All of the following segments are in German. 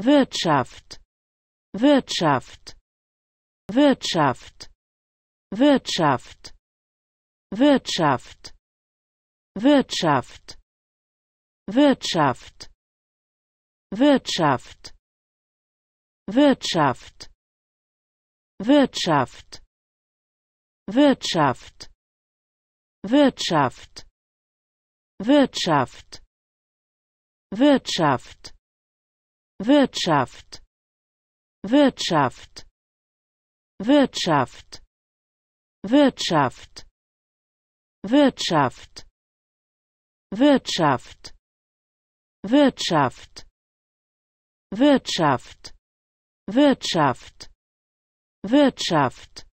Wirtschaft, Wirtschaft, Wirtschaft, Wirtschaft, Wirtschaft, Wirtschaft, Wirtschaft, Wirtschaft, Wirtschaft, Wirtschaft, Wirtschaft, Wirtschaft, Wirtschaft, Wirtschaft Wirtschaft. Wirtschaft Wirtschaft Wirtschaft Wirtschaft Wirtschaft Wirtschaft Wirtschaft Wirtschaft Wirtschaft Wirtschaft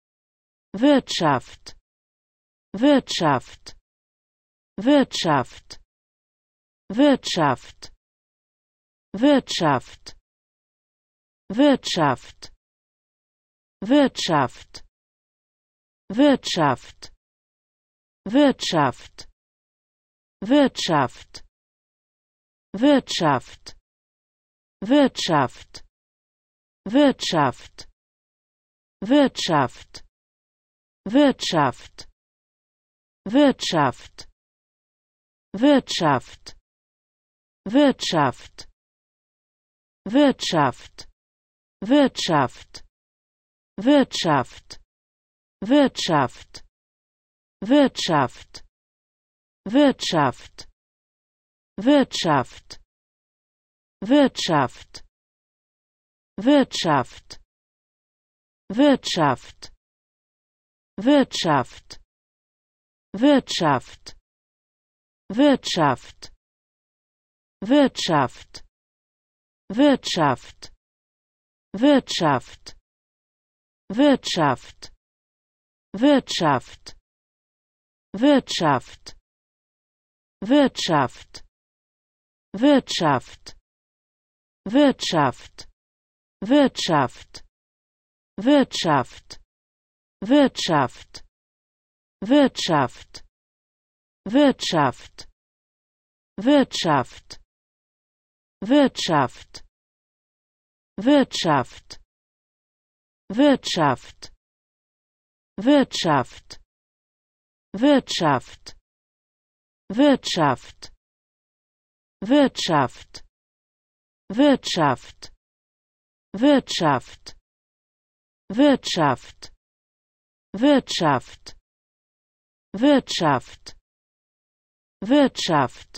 Wirtschaft Wirtschaft Wirtschaft Wirtschaft Wirtschaft Wirtschaft Wirtschaft Wirtschaft Wirtschaft Wirtschaft Wirtschaft Wirtschaft Wirtschaft Wirtschaft Wirtschaft Wirtschaft Wirtschaft Wirtschaft Wirtschaft. Wirtschaft, Wirtschaft, Wirtschaft, Wirtschaft, Wirtschaft, Wirtschaft, Wirtschaft, Wirtschaft, Wirtschaft, Wirtschaft, Wirtschaft, Wirtschaft, Wirtschaft, Wirtschaft Wirtschaft. Wirtschaft Wirtschaft Wirtschaft Wirtschaft Wirtschaft Wirtschaft Wirtschaft Wirtschaft Wirtschaft Wirtschaft Wirtschaft Wirtschaft Wirtschaft Wirtschaft Wirtschaft Wirtschaft Wirtschaft Wirtschaft Wirtschaft Wirtschaft Wirtschaft Wirtschaft Wirtschaft Wirtschaft Wirtschaft Wirtschaft Wirtschaft Wirtschaft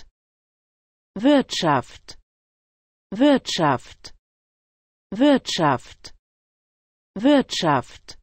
Wirtschaft. Wirtschaft Wirtschaft Wirtschaft